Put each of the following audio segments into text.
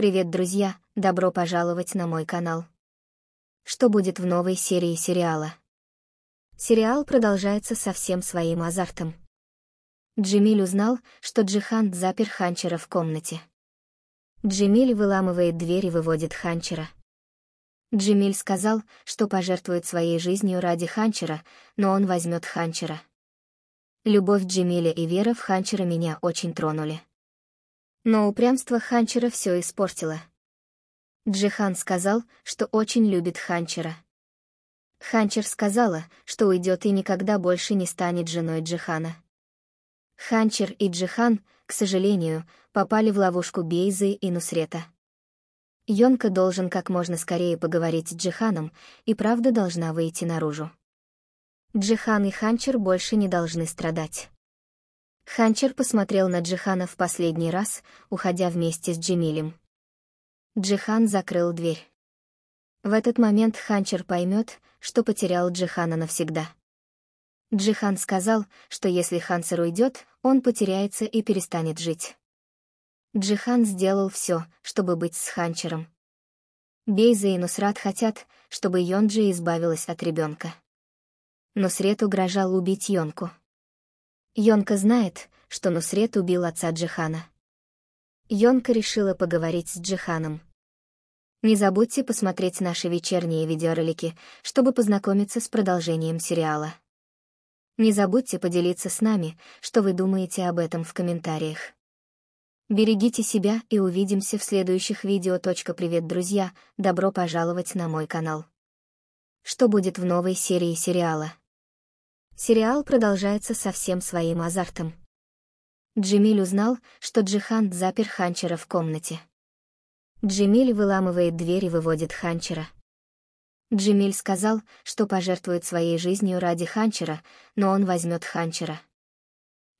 Привет, друзья, добро пожаловать на мой канал. Что будет в новой серии сериала? Сериал продолжается со всем своим азартом. Джемиль узнал, что Джихан запер Ханчера в комнате. Джемиль выламывает дверь и выводит Ханчера. Джемиль сказал, что пожертвует своей жизнью ради Ханчера, но он возьмет Ханчера. Любовь Джемиля и вера в Ханчера меня очень тронули. Но упрямство Ханчера все испортило. Джихан сказал, что очень любит Ханчера. Ханчер сказала, что уйдет и никогда больше не станет женой Джихана. Ханчер и Джихан, к сожалению, попали в ловушку Бейзы и Нусрета. Йонка должен как можно скорее поговорить с Джиханом, и правда должна выйти наружу. Джихан и Ханчер больше не должны страдать. Ханчер посмотрел на Джихана в последний раз, уходя вместе с Джемилем. Джихан закрыл дверь. В этот момент Ханчер поймет, что потерял Джихана навсегда. Джихан сказал, что если Хансер уйдет, он потеряется и перестанет жить. Джихан сделал все, чтобы быть с Ханчером. Бейза и Нусрат хотят, чтобы Йонджи избавилась от ребенка. Нусрет угрожал убить Йонку. Йонка знает, что Нусрет убил отца Джихана. Йонка решила поговорить с Джиханом. Не забудьте посмотреть наши вечерние видеоролики, чтобы познакомиться с продолжением сериала. Не забудьте поделиться с нами, что вы думаете об этом в комментариях. Берегите себя и увидимся в следующих видео. Привет, друзья, добро пожаловать на мой канал. Что будет в новой серии сериала? Сериал продолжается со всем своим азартом. Джемиль узнал, что Джихан запер Ханчера в комнате. Джемиль выламывает дверь и выводит Ханчера. Джемиль сказал, что пожертвует своей жизнью ради Ханчера, но он возьмет Ханчера.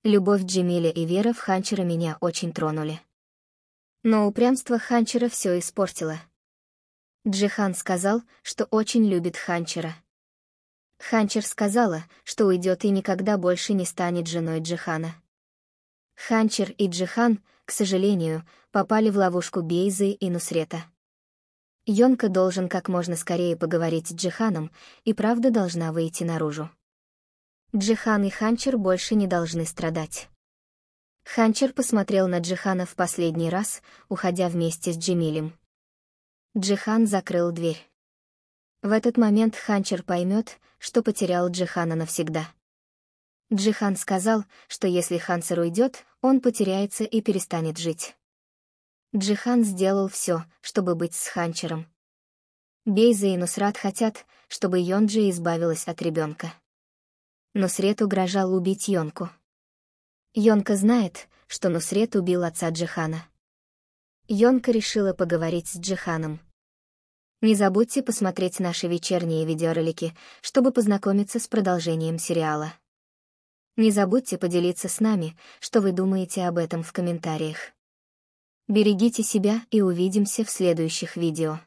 Любовь Джемиля и вера в Ханчера меня очень тронули. Но упрямство Ханчера все испортило. Джихан сказал, что очень любит Ханчера. Ханчер сказала, что уйдет и никогда больше не станет женой Джихана. Ханчер и Джихан, к сожалению, попали в ловушку Бейзы и Нусрета. Йонка должен как можно скорее поговорить с Джиханом, и правда должна выйти наружу. Джихан и Ханчер больше не должны страдать. Ханчер посмотрел на Джихана в последний раз, уходя вместе с Джемилем. Джихан закрыл дверь. В этот момент Ханчер поймет, что потерял Джихана навсегда. Джихан сказал, что если Хансер уйдет, он потеряется и перестанет жить. Джихан сделал все, чтобы быть с Ханчером. Бейза и Нусрат хотят, чтобы Йонджи избавилась от ребенка. Нусрет угрожал убить Йонку. Йонка знает, что Нусрет убил отца Джихана. Йонка решила поговорить с Джиханом, не забудьте посмотреть наши вечерние видеоролики, чтобы познакомиться с продолжением сериала. Не забудьте поделиться с нами, что вы думаете об этом в комментариях. Берегите себя и увидимся в следующих видео.